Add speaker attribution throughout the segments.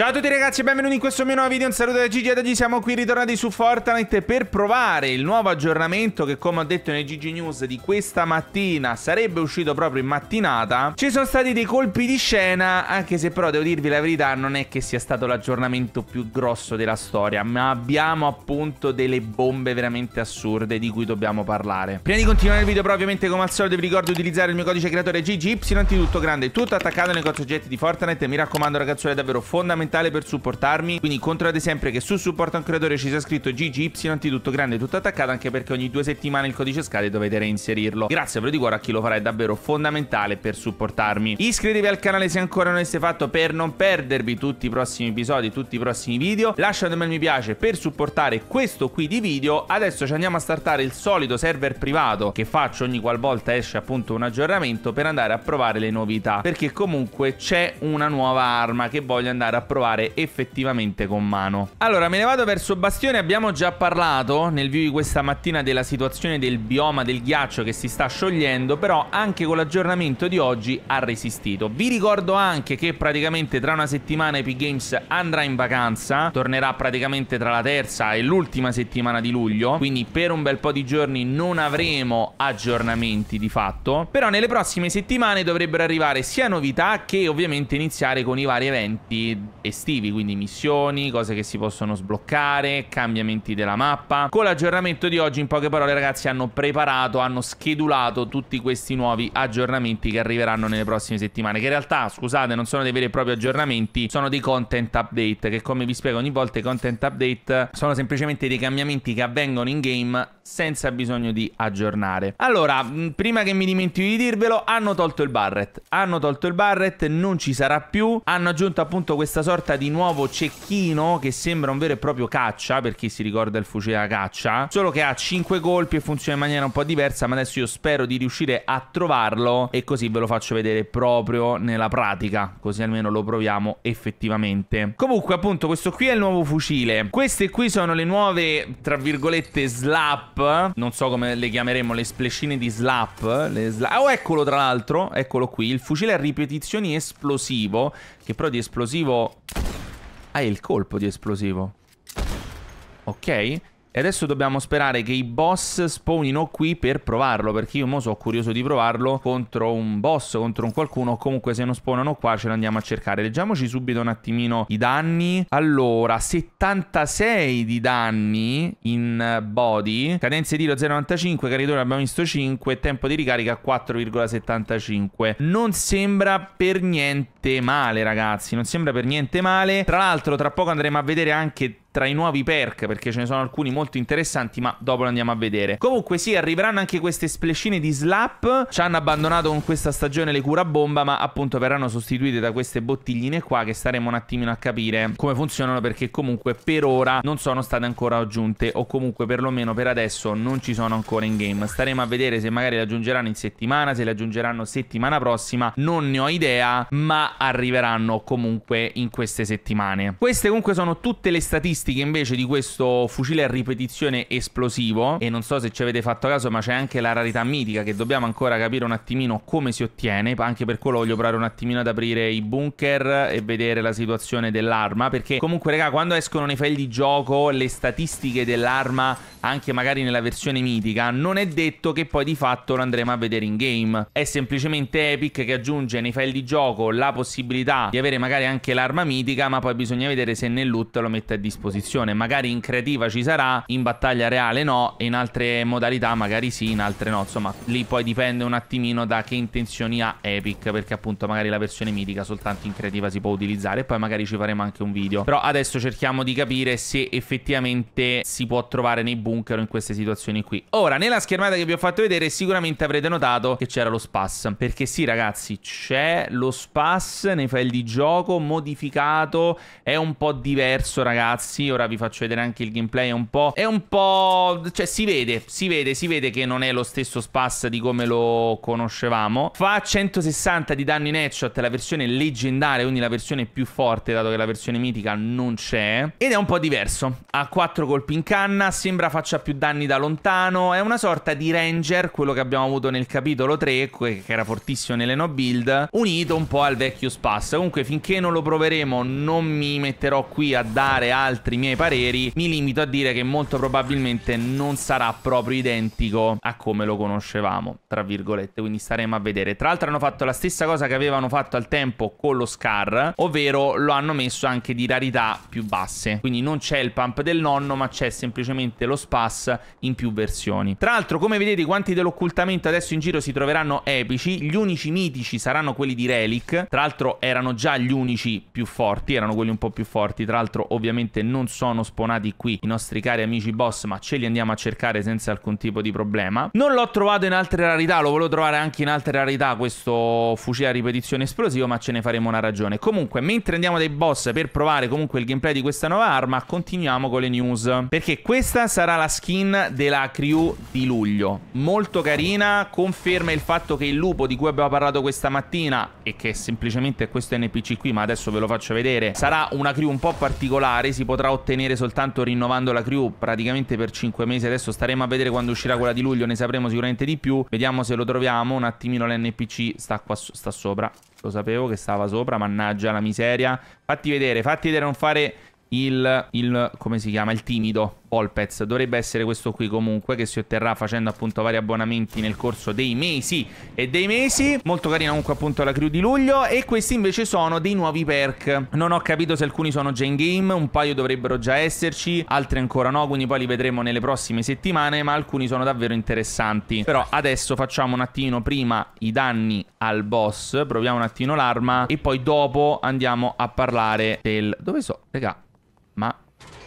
Speaker 1: Ciao a tutti ragazzi e benvenuti in questo mio nuovo video, un saluto da Gigi ed oggi siamo qui ritornati su Fortnite per provare il nuovo aggiornamento che come ho detto nei Gigi News di questa mattina sarebbe uscito proprio in mattinata Ci sono stati dei colpi di scena, anche se però devo dirvi la verità non è che sia stato l'aggiornamento più grosso della storia Ma abbiamo appunto delle bombe veramente assurde di cui dobbiamo parlare Prima di continuare il video però ovviamente come al solito vi ricordo di utilizzare il mio codice creatore GGY Innanzitutto grande tutto attaccato nei negozio oggetti di Fortnite Mi raccomando ragazzuoli è davvero fondamentale fondamentale per supportarmi, quindi incontrate sempre che su supporta un creatore ci sia scritto GGY, tutto grande, tutto attaccato, anche perché ogni due settimane il codice scade dovete reinserirlo. Grazie però di cuore a chi lo farà, è davvero fondamentale per supportarmi. Iscrivetevi al canale se ancora non l'avete fatto per non perdervi tutti i prossimi episodi, tutti i prossimi video. Lasciate un bel mi piace per supportare questo qui di video. Adesso ci andiamo a startare il solito server privato che faccio ogni qualvolta esce appunto un aggiornamento per andare a provare le novità, perché comunque c'è una nuova arma che voglio andare a provare provare effettivamente con mano. Allora, me ne vado verso Bastione, abbiamo già parlato nel video di questa mattina della situazione del bioma del ghiaccio che si sta sciogliendo, però anche con l'aggiornamento di oggi ha resistito. Vi ricordo anche che praticamente tra una settimana Epic Games andrà in vacanza, tornerà praticamente tra la terza e l'ultima settimana di luglio, quindi per un bel po' di giorni non avremo aggiornamenti di fatto, però nelle prossime settimane dovrebbero arrivare sia novità che ovviamente iniziare con i vari eventi estivi, quindi missioni, cose che si possono sbloccare, cambiamenti della mappa. Con l'aggiornamento di oggi, in poche parole, ragazzi, hanno preparato, hanno schedulato tutti questi nuovi aggiornamenti che arriveranno nelle prossime settimane. Che in realtà, scusate, non sono dei veri e propri aggiornamenti, sono dei content update. Che come vi spiego ogni volta, i content update sono semplicemente dei cambiamenti che avvengono in game senza bisogno di aggiornare. Allora, prima che mi dimentichi di dirvelo, hanno tolto il barret. Hanno tolto il barret, non ci sarà più. Hanno aggiunto appunto questa sorta sorta di nuovo cecchino che sembra un vero e proprio caccia, per chi si ricorda il fucile da caccia, solo che ha 5 colpi e funziona in maniera un po' diversa, ma adesso io spero di riuscire a trovarlo e così ve lo faccio vedere proprio nella pratica, così almeno lo proviamo effettivamente. Comunque appunto questo qui è il nuovo fucile, queste qui sono le nuove tra virgolette slap, non so come le chiameremo, le splescine di slap, le slap. oh eccolo tra l'altro, eccolo qui, il fucile a ripetizioni esplosivo, che però di esplosivo hai ah, il colpo di esplosivo. Ok. E adesso dobbiamo sperare che i boss spawnino qui per provarlo, perché io mo sono curioso di provarlo contro un boss, contro un qualcuno, comunque se non spawnano qua ce l'andiamo a cercare. Leggiamoci subito un attimino i danni. Allora, 76 di danni in eh, body, cadenze di tiro 0,95, caricatore abbiamo visto 5, tempo di ricarica 4,75. Non sembra per niente male ragazzi, non sembra per niente male. Tra l'altro tra poco andremo a vedere anche tra i nuovi perk perché ce ne sono alcuni molto interessanti ma dopo lo andiamo a vedere comunque sì arriveranno anche queste splescine di slap ci hanno abbandonato con questa stagione le cura bomba ma appunto verranno sostituite da queste bottigline qua che staremo un attimino a capire come funzionano perché comunque per ora non sono state ancora aggiunte o comunque perlomeno per adesso non ci sono ancora in game staremo a vedere se magari le aggiungeranno in settimana se le aggiungeranno settimana prossima non ne ho idea ma arriveranno comunque in queste settimane queste comunque sono tutte le statistiche caratteristiche invece di questo fucile a ripetizione esplosivo, e non so se ci avete fatto caso, ma c'è anche la rarità mitica che dobbiamo ancora capire un attimino come si ottiene, anche per quello voglio provare un attimino ad aprire i bunker e vedere la situazione dell'arma, perché comunque raga, quando escono nei file di gioco le statistiche dell'arma, anche magari nella versione mitica, non è detto che poi di fatto lo andremo a vedere in game. È semplicemente Epic che aggiunge nei file di gioco la possibilità di avere magari anche l'arma mitica, ma poi bisogna vedere se nel loot lo mette a disposizione disposizione. Magari in creativa ci sarà, in battaglia reale no, e in altre modalità magari sì, in altre no. Insomma, lì poi dipende un attimino da che intenzioni ha Epic, perché appunto magari la versione mitica soltanto in creativa si può utilizzare e poi magari ci faremo anche un video. Però adesso cerchiamo di capire se effettivamente si può trovare nei bunker o in queste situazioni qui. Ora, nella schermata che vi ho fatto vedere sicuramente avrete notato che c'era lo spas, perché sì ragazzi, c'è lo spas nei file di gioco modificato, è un po' diverso ragazzi DLC. Ora vi faccio vedere anche il gameplay. È un po'. È un po'. Cioè, si vede, si vede, si vede che non è lo stesso Spass di come lo conoscevamo. Fa 160 di danno in headshot, la versione leggendaria, quindi la versione più forte, dato che la versione mitica non c'è. Ed è un po' diverso. Ha 4 colpi in canna. Sembra faccia più danni da lontano. È una sorta di Ranger, quello che abbiamo avuto nel capitolo 3, che era fortissimo nelle no build, unito un po' al vecchio Spass. Comunque, finché non lo proveremo, non mi metterò qui a dare altri altri miei pareri, mi limito a dire che molto probabilmente non sarà proprio identico a come lo conoscevamo, tra virgolette, quindi staremo a vedere. Tra l'altro hanno fatto la stessa cosa che avevano fatto al tempo con lo Scar, ovvero lo hanno messo anche di rarità più basse, quindi non c'è il pump del nonno, ma c'è semplicemente lo Spass in più versioni. Tra l'altro, come vedete, i guanti dell'occultamento adesso in giro si troveranno epici, gli unici mitici saranno quelli di Relic, tra l'altro erano già gli unici più forti, erano quelli un po' più forti, tra l'altro ovviamente non non sono spawnati qui i nostri cari amici boss, ma ce li andiamo a cercare senza alcun tipo di problema. Non l'ho trovato in altre rarità, lo volevo trovare anche in altre rarità questo fucile a ripetizione esplosivo, ma ce ne faremo una ragione. Comunque, mentre andiamo dai boss per provare comunque il gameplay di questa nuova arma, continuiamo con le news. Perché questa sarà la skin della crew di luglio. Molto carina, conferma il fatto che il lupo di cui abbiamo parlato questa mattina e che semplicemente è questo NPC qui, ma adesso ve lo faccio vedere, sarà una crew un po' particolare, si potrà ottenere soltanto rinnovando la crew praticamente per 5 mesi. Adesso staremo a vedere quando uscirà quella di luglio, ne sapremo sicuramente di più. Vediamo se lo troviamo. Un attimino l'NPC sta qua sta sopra. Lo sapevo che stava sopra, mannaggia la miseria. Fatti vedere, fatti vedere, non fare il, il, come si chiama il timido Polpez dovrebbe essere questo qui comunque che si otterrà facendo appunto vari abbonamenti nel corso dei mesi e dei mesi molto carina comunque appunto la crew di luglio e questi invece sono dei nuovi perk non ho capito se alcuni sono già in game un paio dovrebbero già esserci altri ancora no quindi poi li vedremo nelle prossime settimane ma alcuni sono davvero interessanti però adesso facciamo un attimo prima i danni al boss proviamo un attimo l'arma e poi dopo andiamo a parlare del dove so regà ma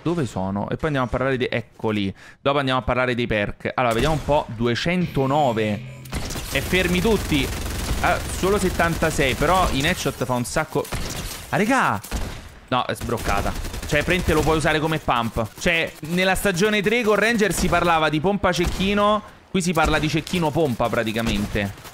Speaker 1: dove sono? E poi andiamo a parlare di... Eccoli. Dopo andiamo a parlare dei perk. Allora, vediamo un po'. 209. E fermi tutti. Ah, solo 76. Però in headshot fa un sacco... Ah, regà! No, è sbroccata. Cioè, prente lo puoi usare come pump. Cioè, nella stagione 3 con Ranger si parlava di pompa cecchino. Qui si parla di cecchino pompa, praticamente.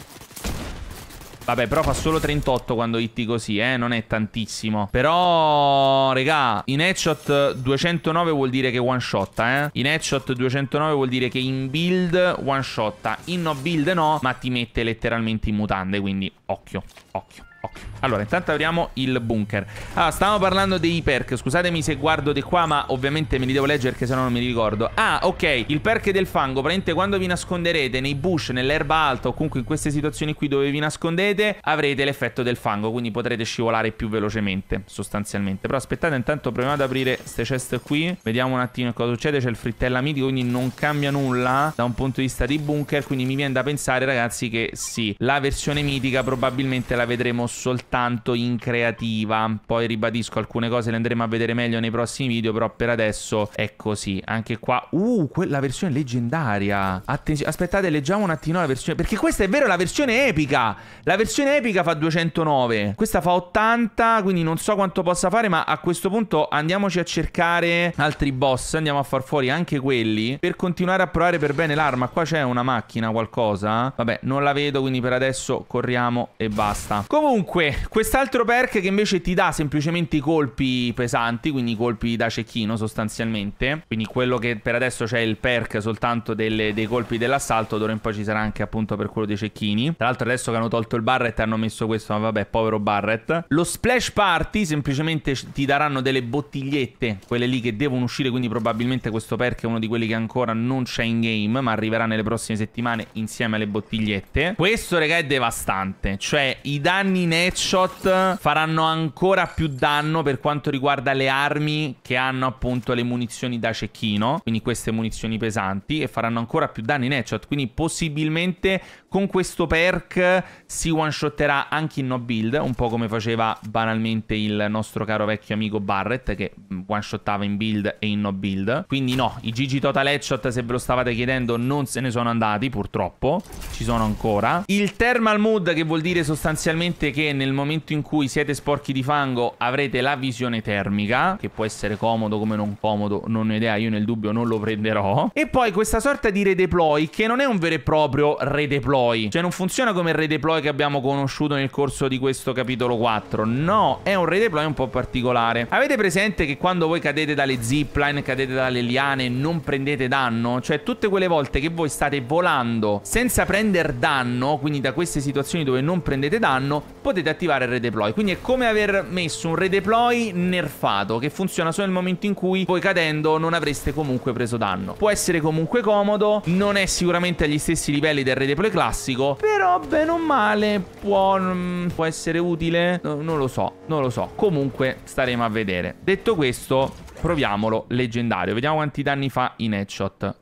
Speaker 1: Vabbè, però fa solo 38 quando hitti così, eh. Non è tantissimo. Però, regà, in headshot 209 vuol dire che one shot, eh. In headshot 209 vuol dire che in build one shot. In no build no, ma ti mette letteralmente in mutande. Quindi, occhio, occhio. Ok, allora intanto apriamo il bunker. Ah, stavamo parlando dei perk. Scusatemi se guardo di qua, ma ovviamente me li devo leggere perché sennò non mi ricordo. Ah, ok, il perk del fango. Praticamente quando vi nasconderete nei bush, nell'erba alta o comunque in queste situazioni qui dove vi nascondete, avrete l'effetto del fango, quindi potrete scivolare più velocemente, sostanzialmente. Però aspettate, intanto proviamo ad aprire queste chest qui. Vediamo un attimo cosa succede. C'è il frittella mitico, quindi non cambia nulla da un punto di vista di bunker. Quindi mi viene da pensare, ragazzi, che sì, la versione mitica probabilmente la vedremo soltanto in creativa. Poi ribadisco alcune cose le andremo a vedere meglio nei prossimi video, però per adesso è così. Anche qua, uh, quella versione leggendaria. Attenzione, aspettate, leggiamo un attimo la versione perché questa è vero la versione epica. La versione epica fa 209. Questa fa 80, quindi non so quanto possa fare, ma a questo punto andiamoci a cercare altri boss, andiamo a far fuori anche quelli per continuare a provare per bene l'arma. Qua c'è una macchina, qualcosa? Vabbè, non la vedo, quindi per adesso corriamo e basta. Comunque Comunque, quest'altro perk che invece ti dà semplicemente i colpi pesanti, quindi i colpi da cecchino sostanzialmente, quindi quello che per adesso c'è il perk soltanto delle, dei colpi dell'assalto, d'ora in poi ci sarà anche appunto per quello dei cecchini. Tra l'altro adesso che hanno tolto il Barret hanno messo questo, ma vabbè, povero Barrett. Lo Splash Party semplicemente ti daranno delle bottigliette, quelle lì che devono uscire, quindi probabilmente questo perk è uno di quelli che ancora non c'è in game, ma arriverà nelle prossime settimane insieme alle bottigliette. Questo, raga, è devastante, cioè i danni in headshot faranno ancora più danno per quanto riguarda le armi che hanno appunto le munizioni da cecchino, quindi queste munizioni pesanti, e faranno ancora più danni in headshot, quindi possibilmente con questo perk si one-shotterà anche in no build, un po' come faceva banalmente il nostro caro vecchio amico Barrett, che mm, one-shottava in build e in no build. Quindi no, i GG Total Headshot, se ve lo stavate chiedendo, non se ne sono andati, purtroppo. Ci sono ancora. Il Thermal Mood, che vuol dire sostanzialmente che nel momento in cui siete sporchi di fango, avrete la visione termica, che può essere comodo come non comodo, non ho idea, io nel dubbio non lo prenderò. E poi questa sorta di redeploy, che non è un vero e proprio redeploy, redeploy. Cioè non funziona come il redeploy che abbiamo conosciuto nel corso di questo capitolo 4. No, è un redeploy un po' particolare. Avete presente che quando voi cadete dalle zipline, cadete dalle liane, non prendete danno? Cioè tutte quelle volte che voi state volando senza prendere danno, quindi da queste situazioni dove non prendete danno, potete attivare il redeploy. Quindi è come aver messo un redeploy nerfato che funziona solo nel momento in cui voi cadendo non avreste comunque preso danno. Può essere comunque comodo, non è sicuramente agli stessi livelli del redeploy classico, classico. Però bene o male può, mm, può essere utile. No, non lo so, non lo so. Comunque staremo a vedere. Detto questo, proviamolo leggendario. Vediamo quanti danni fa in headshot.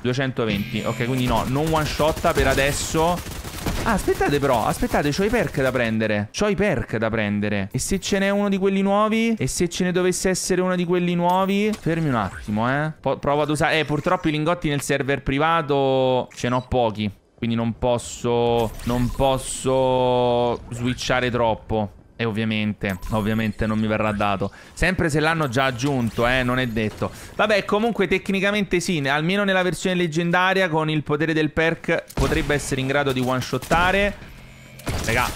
Speaker 1: 220. Ok, quindi no, non one shot per adesso. Ah, aspettate però, aspettate, ho i perk da prendere. Ho i perk da prendere. E se ce n'è uno di quelli nuovi? E se ce ne dovesse essere uno di quelli nuovi? Fermi un attimo, eh. Po provo ad usare... Eh, purtroppo i lingotti nel server privato ce n'ho pochi. Quindi non posso... Non posso... Switchare troppo. E ovviamente, ovviamente non mi verrà dato. Sempre se l'hanno già aggiunto, eh, non è detto. Vabbè, comunque tecnicamente sì, almeno nella versione leggendaria con il potere del perk potrebbe essere in grado di one-shottare. Raga.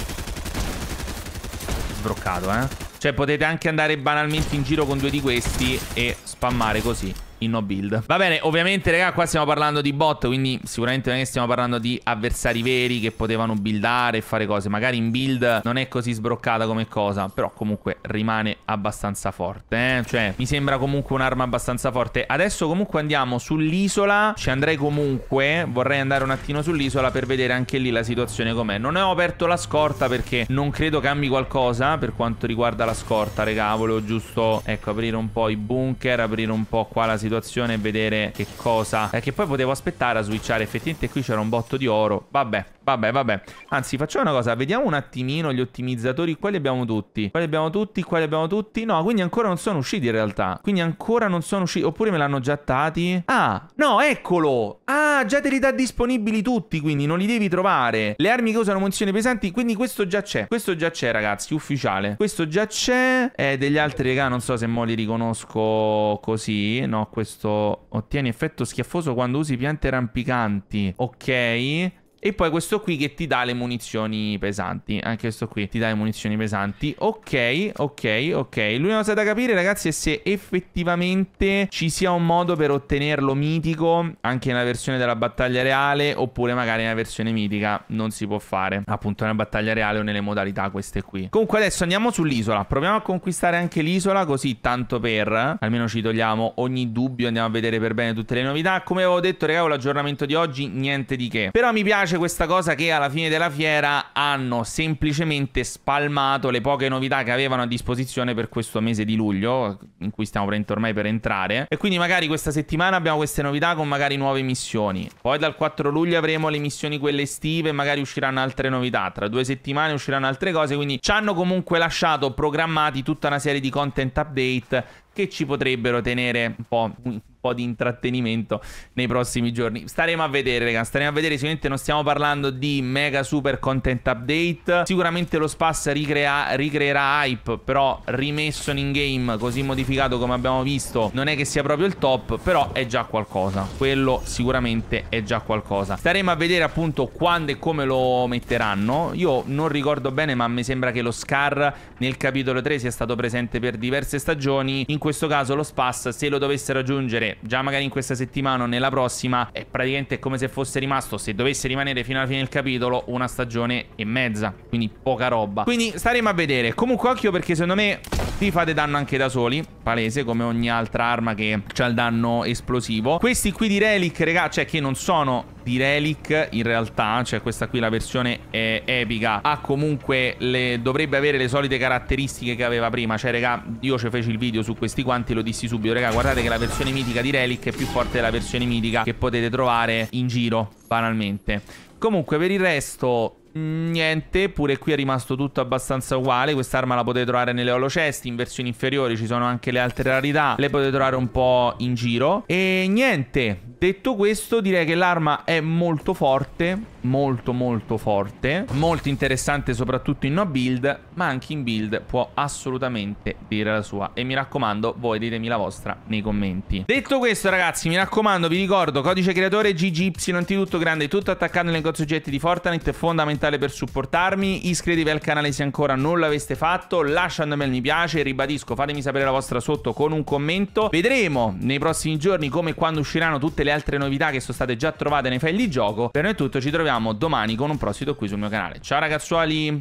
Speaker 1: Sbroccato, eh. Cioè potete anche andare banalmente in giro con due di questi e spammare così in no build Va bene, ovviamente raga qua stiamo parlando di bot Quindi sicuramente non è che stiamo parlando di avversari veri Che potevano buildare e fare cose Magari in build non è così sbroccata come cosa Però comunque rimane abbastanza forte eh? Cioè mi sembra comunque un'arma abbastanza forte Adesso comunque andiamo sull'isola Ci andrei comunque Vorrei andare un attimo sull'isola per vedere anche lì la situazione com'è Non ho aperto la scorta perché non credo cambi qualcosa Per quanto riguarda la scorta raga Volevo giusto ecco aprire un po' i bunker Aprire un po' qua la situazione situazione e vedere che cosa... Eh, che poi potevo aspettare a switchare, effettivamente qui c'era un botto di oro. Vabbè, vabbè, vabbè. Anzi, facciamo una cosa, vediamo un attimino gli ottimizzatori, quali abbiamo tutti? Quali abbiamo tutti? Quali abbiamo tutti? No, quindi ancora non sono usciti in realtà. Quindi ancora non sono usciti, oppure me l'hanno già tati? Ah, no, eccolo! Ah, già te li dà disponibili tutti, quindi non li devi trovare. Le armi che usano munizioni pesanti, quindi questo già c'è. Questo già c'è, ragazzi, ufficiale. Questo già c'è. Eh, degli altri, raga, non so se mo li riconosco così. No, questo questo ottieni effetto schiaffoso quando usi piante rampicanti. Ok. E poi questo qui che ti dà le munizioni pesanti. Anche questo qui ti dà le munizioni pesanti. Ok, ok, ok. L'unica cosa da capire, ragazzi, è se effettivamente ci sia un modo per ottenerlo mitico anche nella versione della battaglia reale oppure magari nella versione mitica non si può fare appunto nella battaglia reale o nelle modalità queste qui. Comunque adesso andiamo sull'isola. Proviamo a conquistare anche l'isola così tanto per almeno ci togliamo ogni dubbio, andiamo a vedere per bene tutte le novità. Come avevo detto, ragazzi, l'aggiornamento di oggi niente di che. Però mi piace piace questa cosa che alla fine della fiera hanno semplicemente spalmato le poche novità che avevano a disposizione per questo mese di luglio, in cui stiamo ormai per entrare. E quindi magari questa settimana abbiamo queste novità con magari nuove missioni. Poi dal 4 luglio avremo le missioni quelle estive, magari usciranno altre novità. Tra due settimane usciranno altre cose, quindi ci hanno comunque lasciato programmati tutta una serie di content update che ci potrebbero tenere un po' po' di intrattenimento nei prossimi giorni. Staremo a vedere, ragazzi. Staremo a vedere. Sicuramente non stiamo parlando di mega super content update. Sicuramente lo Spass ricrea ricreerà hype, però rimesso in game, così modificato come abbiamo visto, non è che sia proprio il top, però è già qualcosa. Quello sicuramente è già qualcosa. Staremo a vedere appunto quando e come lo metteranno. Io non ricordo bene, ma mi sembra che lo Scar nel capitolo 3 sia stato presente per diverse stagioni. In questo caso lo Spass, se lo dovesse raggiungere già magari in questa settimana o nella prossima è praticamente come se fosse rimasto, se dovesse rimanere fino alla fine del capitolo, una stagione e mezza, quindi poca roba. Quindi staremo a vedere. Comunque occhio perché secondo me vi fate danno anche da soli palese come ogni altra arma che ha il danno esplosivo. Questi qui di Relic, raga, cioè che non sono di Relic in realtà, cioè questa qui la versione è epica, ha comunque le, dovrebbe avere le solite caratteristiche che aveva prima, cioè raga, io ci feci il video su questi quanti e lo dissi subito, raga, guardate che la versione mitica di Relic è più forte della versione mitica che potete trovare in giro, banalmente. Comunque per il resto Mm, niente, pure qui è rimasto tutto abbastanza uguale Quest'arma la potete trovare nelle holocesti In versioni inferiori ci sono anche le altre rarità Le potete trovare un po' in giro E niente Detto questo direi che l'arma è molto forte Molto molto forte Molto interessante soprattutto in no build Ma anche in build può assolutamente dire la sua E mi raccomando voi ditemi la vostra nei commenti Detto questo ragazzi mi raccomando vi ricordo Codice creatore GGY tutto grande tutto attaccato nel negozio oggetti di Fortnite fondamentale per supportarmi Iscrivetevi al canale se ancora non l'aveste fatto Lasciandomi il mi piace Ribadisco fatemi sapere la vostra sotto con un commento Vedremo nei prossimi giorni come e quando usciranno tutte le le altre novità che sono state già trovate nei file di gioco. Per noi è tutto, ci troviamo domani con un prossimo qui sul mio canale. Ciao ragazzuoli!